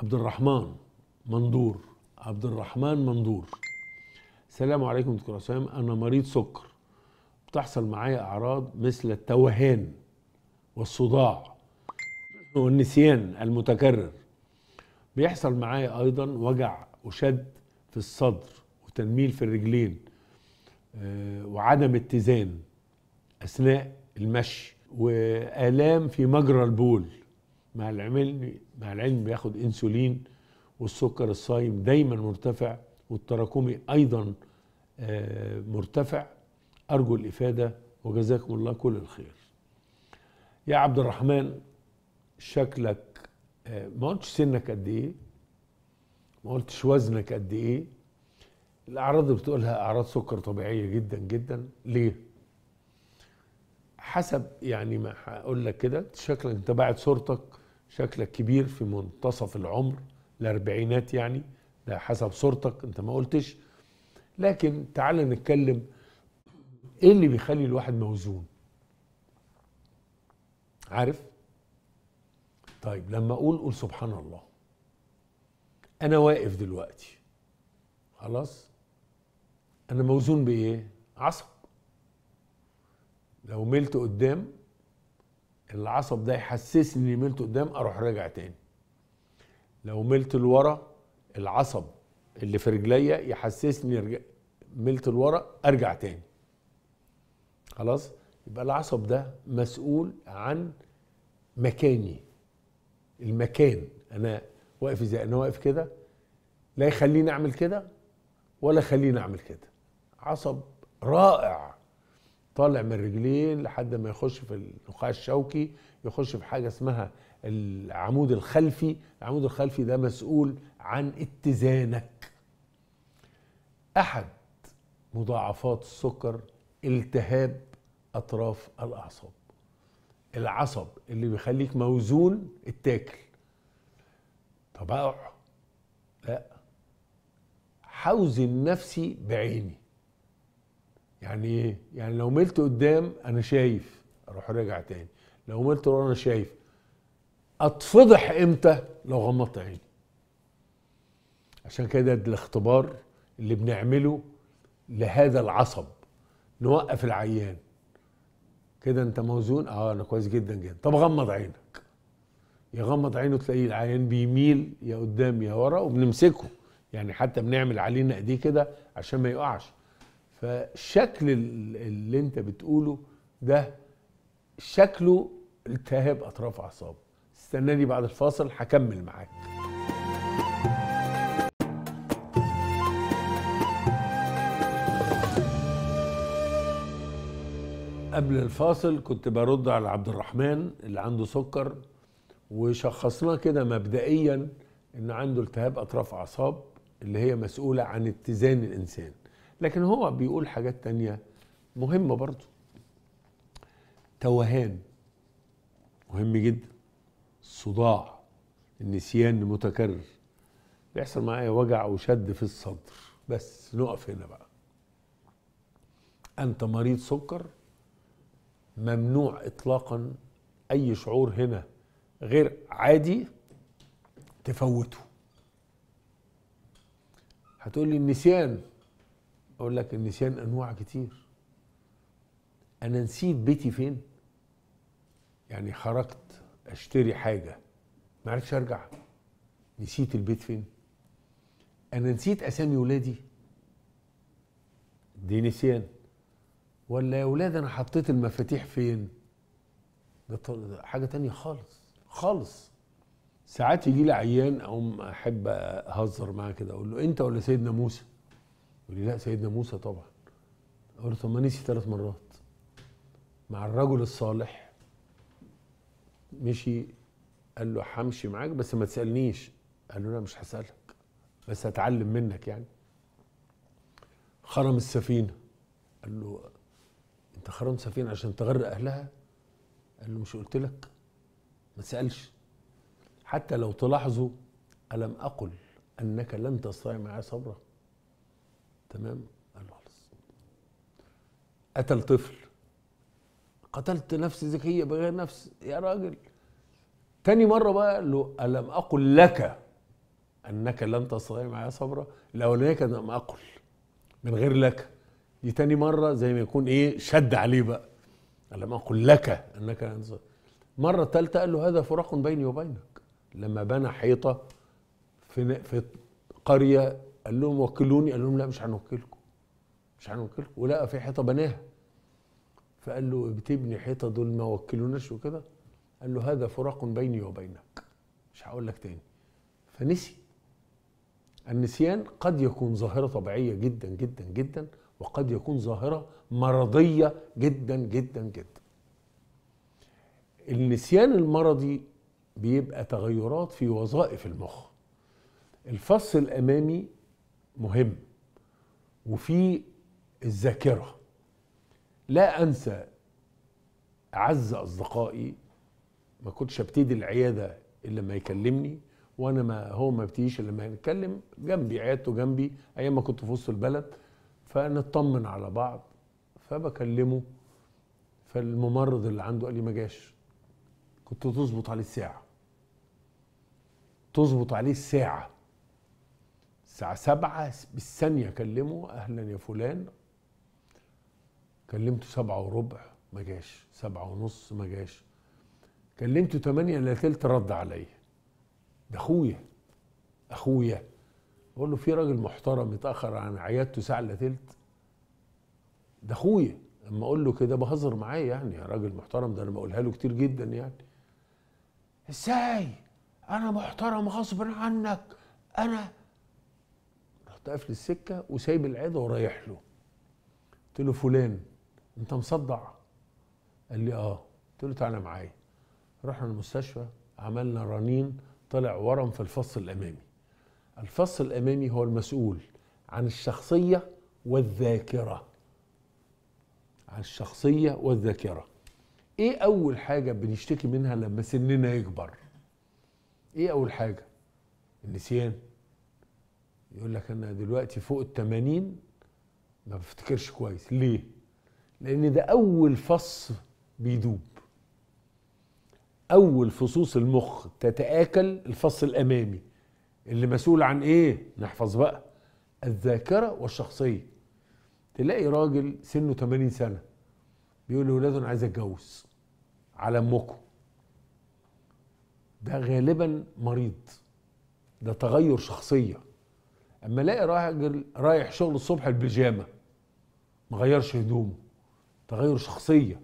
عبد الرحمن مندور عبد الرحمن مندور السلام عليكم دكتور عصام انا مريض سكر بتحصل معايا اعراض مثل التوهان والصداع والنسيان المتكرر بيحصل معايا ايضا وجع وشد في الصدر وتنميل في الرجلين آه، وعدم اتزان اثناء المشي والام في مجرى البول مع العلم مع العلم بياخد انسولين والسكر الصايم دايما مرتفع والتراكمي ايضا آه، مرتفع ارجو الافاده وجزاكم الله كل الخير يا عبد الرحمن شكلك آه، ما قلتش سنك قد ايه ما قلتش وزنك قد ايه الاعراض اللي بتقولها اعراض سكر طبيعيه جدا جدا ليه حسب يعني ما هقول لك كده شكلك انت باعت صورتك شكلك كبير في منتصف العمر الاربعينات يعني ده حسب صورتك انت ما قلتش لكن تعال نتكلم ايه اللي بيخلي الواحد موزون عارف طيب لما اقول قول سبحان الله انا واقف دلوقتي خلاص انا موزون بايه عصب لو ملت قدام العصب ده يحسسني اني ملت قدام اروح راجع تاني لو ملت لورا العصب اللي في رجليا يحسسني رج... ملت لورا ارجع تاني خلاص يبقى العصب ده مسؤول عن مكاني المكان انا واقف ازاي انا واقف كده لا يخليني اعمل كده ولا يخليني اعمل كده عصب رائع طالع من رجليه لحد ما يخش في النخاع الشوكي يخش في حاجه اسمها العمود الخلفي العمود الخلفي ده مسؤول عن اتزانك احد مضاعفات السكر التهاب اطراف الاعصاب العصب اللي بيخليك موزون اتاكل طب اقع لا حوز نفسي بعيني يعني ايه يعني لو ملت قدام انا شايف اروح راجع تاني لو ملت ورا انا شايف اتفضح امتى لو غمضت عيني عشان كده الاختبار اللي بنعمله لهذا العصب نوقف العيان كده انت موزون اه انا كويس جدا جدا طب غمض عينك يغمض عينه تلاقيه العيان بيميل يا قدام يا ورا وبنمسكه يعني حتى بنعمل عليه نقديه كده عشان ما يقعش فالشكل اللي انت بتقوله ده شكله التهاب اطراف اعصاب استناني بعد الفاصل هكمل معاك قبل الفاصل كنت برد على عبد الرحمن اللي عنده سكر وشخصناه كده مبدئيا ان عنده التهاب اطراف اعصاب اللي هي مسؤوله عن اتزان الانسان لكن هو بيقول حاجات تانية مهمة برضو توهان مهم جدا الصداع النسيان المتكرر بيحصل معايا وجع وشد في الصدر بس نقف هنا بقى انت مريض سكر ممنوع اطلاقا اي شعور هنا غير عادي تفوته هتقولي النسيان اقول لك النسيان انواع كتير انا نسيت بيتي فين يعني خرجت اشتري حاجه ما عرفتش ارجع نسيت البيت فين انا نسيت اسامي ولادي دي نسيان ولا يا ولاد انا حطيت المفاتيح فين ده حاجه تانية خالص خالص ساعات يجي لي عيان اقوم احب اهزر معاه كده اقول له انت ولا سيدنا موسى يقول لي لا سيدنا موسى طبعا اقول له طب ما نسي ثلاث مرات مع الرجل الصالح مشي قال له همشي معاك بس ما تسالنيش قال له لا مش هسالك بس هتعلم منك يعني خرم السفينه قال له انت خرم سفينه عشان تغرق اهلها قال له مش قلت لك ما تسالش حتى لو تلاحظوا الم اقل انك لن تستطيع معي صبرا تمام قال له خلاص قتل طفل قتلت نفس ذكيه بغير نفس يا راجل تاني مره بقى قال له الم اقل لك انك لن تستطيع معي صبرا الاولانيه كان لم اقل من غير لك دي تاني مره زي ما يكون ايه شد عليه بقى الم اقل لك انك لن تستطيع مره تالتة قال له هذا فراق بيني وبينك لما بنى حيطه في في قريه قال لهم وكلوني قال لهم لا مش هنوكلكم مش هنوكلكم ولقى في حيطه بناها فقال له بتبني حيطه دول ما وكلوناش وكده قال له هذا فراق بيني وبينك مش هقول لك تاني فنسي النسيان قد يكون ظاهره طبيعيه جدا جدا جدا وقد يكون ظاهره مرضيه جدا جدا جدا النسيان المرضي بيبقى تغيرات في وظائف المخ الفص الامامي مهم وفي الذاكره لا انسى اعز اصدقائي ما كنتش ابتدي العياده الا لما يكلمني وانا ما هو ما بتيجيش الا لما نتكلم جنبي عيادته جنبي ايام ما كنت في وسط البلد فنطمن على بعض فبكلمه فالممرض اللي عنده قال لي ما جاش كنت تظبط عليه الساعه تظبط عليه الساعه الساعة سبعة بالثانية أكلمه أهلا يا فلان كلمته سبعة وربع ما جاش سبعة ونص ما جاش كلمته تمانية إلا تلت رد عليا ده أخويا أخويا بقول له في راجل محترم اتأخر عن عيادته ساعة إلا تلت ده أخويا اما اقول له كده بهزر معاه يعني يا راجل محترم ده انا بقولها له كتير جدا يعني ازاي انا محترم غصب عنك انا رحت قافل السكه وسايب العياده ورايح له قلت له فلان انت مصدع قال لي اه قلت له تعالى معايا رحنا المستشفى عملنا رنين طلع ورم في الفص الامامي الفص الامامي هو المسؤول عن الشخصيه والذاكره عن الشخصيه والذاكره ايه اول حاجه بنشتكي منها لما سننا يكبر ايه اول حاجه النسيان يقول لك انا دلوقتي فوق ال 80 ما بفتكرش كويس ليه؟ لان ده اول فص بيدوب اول فصوص المخ تتاكل الفص الامامي اللي مسؤول عن ايه؟ نحفظ بقى الذاكره والشخصيه تلاقي راجل سنه 80 سنه بيقول لاولاده انا عايز اتجوز على امكم ده غالبا مريض ده تغير شخصيه اما الاقي راجل رايح شغل الصبح البيجامه ما غيرش هدومه تغير شخصيه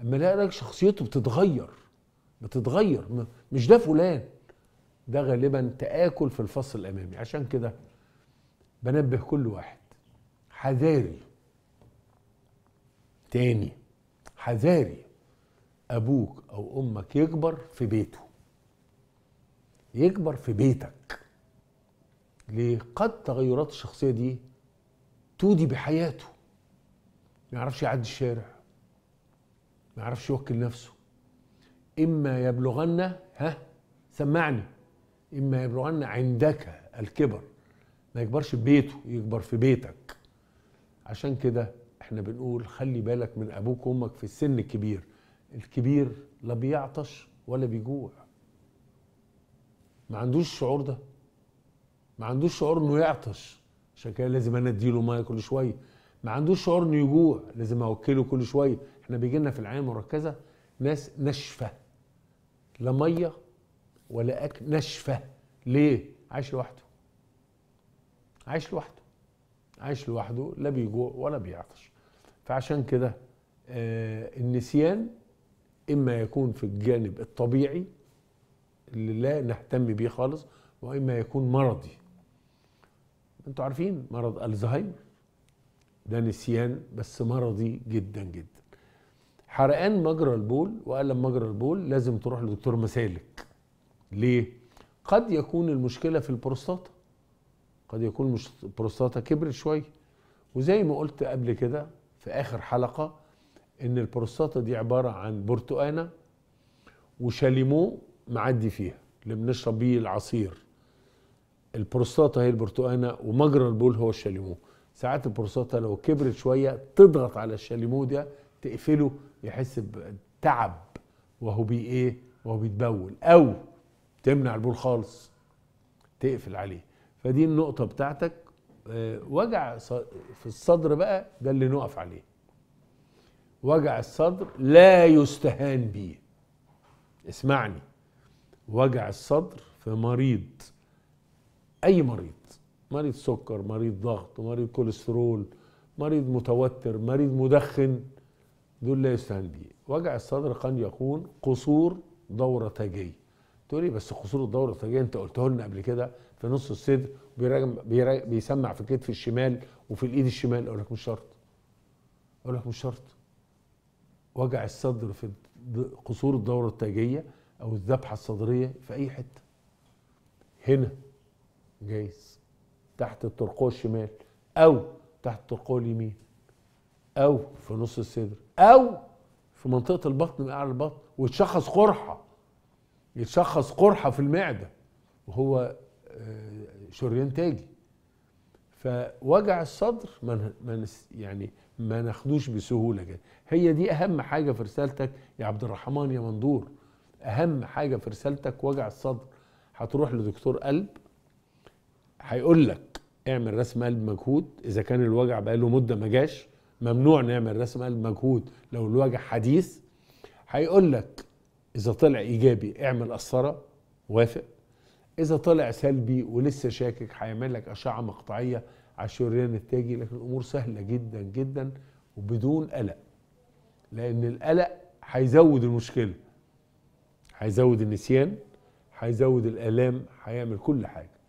اما الاقي راجل شخصيته بتتغير بتتغير مش ده فلان ده غالبا تآكل في الفصل الامامي عشان كده بنبه كل واحد حذاري تاني حذاري ابوك او امك يكبر في بيته يكبر في بيتك ليه؟ قد تغيرات الشخصية دي تودي بحياته ما يعرفش يعدي الشارع ما يعرفش يوكل نفسه إما يبلغن ها سمعني إما يبلغن عندك الكبر ما يكبرش بيته يكبر في بيتك عشان كده احنا بنقول خلي بالك من أبوك وأمك في السن الكبير الكبير لا بيعطش ولا بيجوع ما عندوش الشعور ده ما عندوش شعور انه يعطش عشان كده لازم انا اديله ميه كل شويه ما عندوش شعور انه يجوع لازم اوكله كل شويه احنا بيجي لنا في العنايه المركزه ناس ناشفه لا ميه ولا اكل ناشفه ليه عايش لوحده عايش لوحده عايش لوحده لا بيجوع ولا بيعطش فعشان كده آه النسيان اما يكون في الجانب الطبيعي اللي لا نهتم بيه خالص واما يكون مرضي انتوا عارفين مرض الزهايمر ده نسيان بس مرضي جدا جدا حرقان مجرى البول والم مجرى البول لازم تروح لدكتور مسالك ليه قد يكون المشكله في البروستاتا قد يكون البروستاتا كبرت شويه وزي ما قلت قبل كده في اخر حلقه ان البروستاتا دي عباره عن برتقانه وشاليمو معدي فيها اللي بنشرب بيه العصير البروستاتا هي البرتقانه ومجرى البول هو الشاليمو ساعات البروستاتا لو كبرت شويه تضغط على الشاليمو ده تقفله يحس بتعب وهو بي ايه وهو بيتبول او تمنع البول خالص تقفل عليه فدي النقطه بتاعتك آه، وجع في الصدر بقى ده اللي نقف عليه وجع الصدر لا يستهان به اسمعني وجع الصدر في مريض اي مريض مريض سكر مريض ضغط مريض كوليسترول مريض متوتر مريض مدخن دول لا يستهان به وجع الصدر قد يكون قصور دوره تاجيه تقولي إيه، بس قصور الدوره التاجيه انت قلته لنا قبل كده في نص الصدر بيسمع في الكتف الشمال وفي الايد الشمال اقول لك مش شرط اقول لك مش شرط وجع الصدر في قصور الدوره التاجيه او الذبحه الصدريه في اي حته هنا جايز تحت الترقوة الشمال أو تحت الترقوة اليمين أو في نص الصدر أو في منطقة البطن من أعلى البطن ويتشخص قرحة يتشخص قرحة في المعدة وهو آه، شريان تاجي فوجع الصدر ما من يعني ما ناخدوش بسهوله كده هي دي اهم حاجه في رسالتك يا عبد الرحمن يا مندور اهم حاجه في رسالتك وجع الصدر هتروح لدكتور قلب هيقول لك اعمل راس مال مجهود اذا كان الوجع بقاله مده ما جاش ممنوع نعمل راس مال مجهود لو الوجع حديث هيقول لك اذا طلع ايجابي اعمل قسطره وافق اذا طلع سلبي ولسه شاكك هيعمل لك اشعه مقطعيه على الشريان التاجي لكن الامور سهله جدا جدا وبدون قلق لان القلق هيزود المشكله هيزود النسيان هيزود الالام هيعمل كل حاجه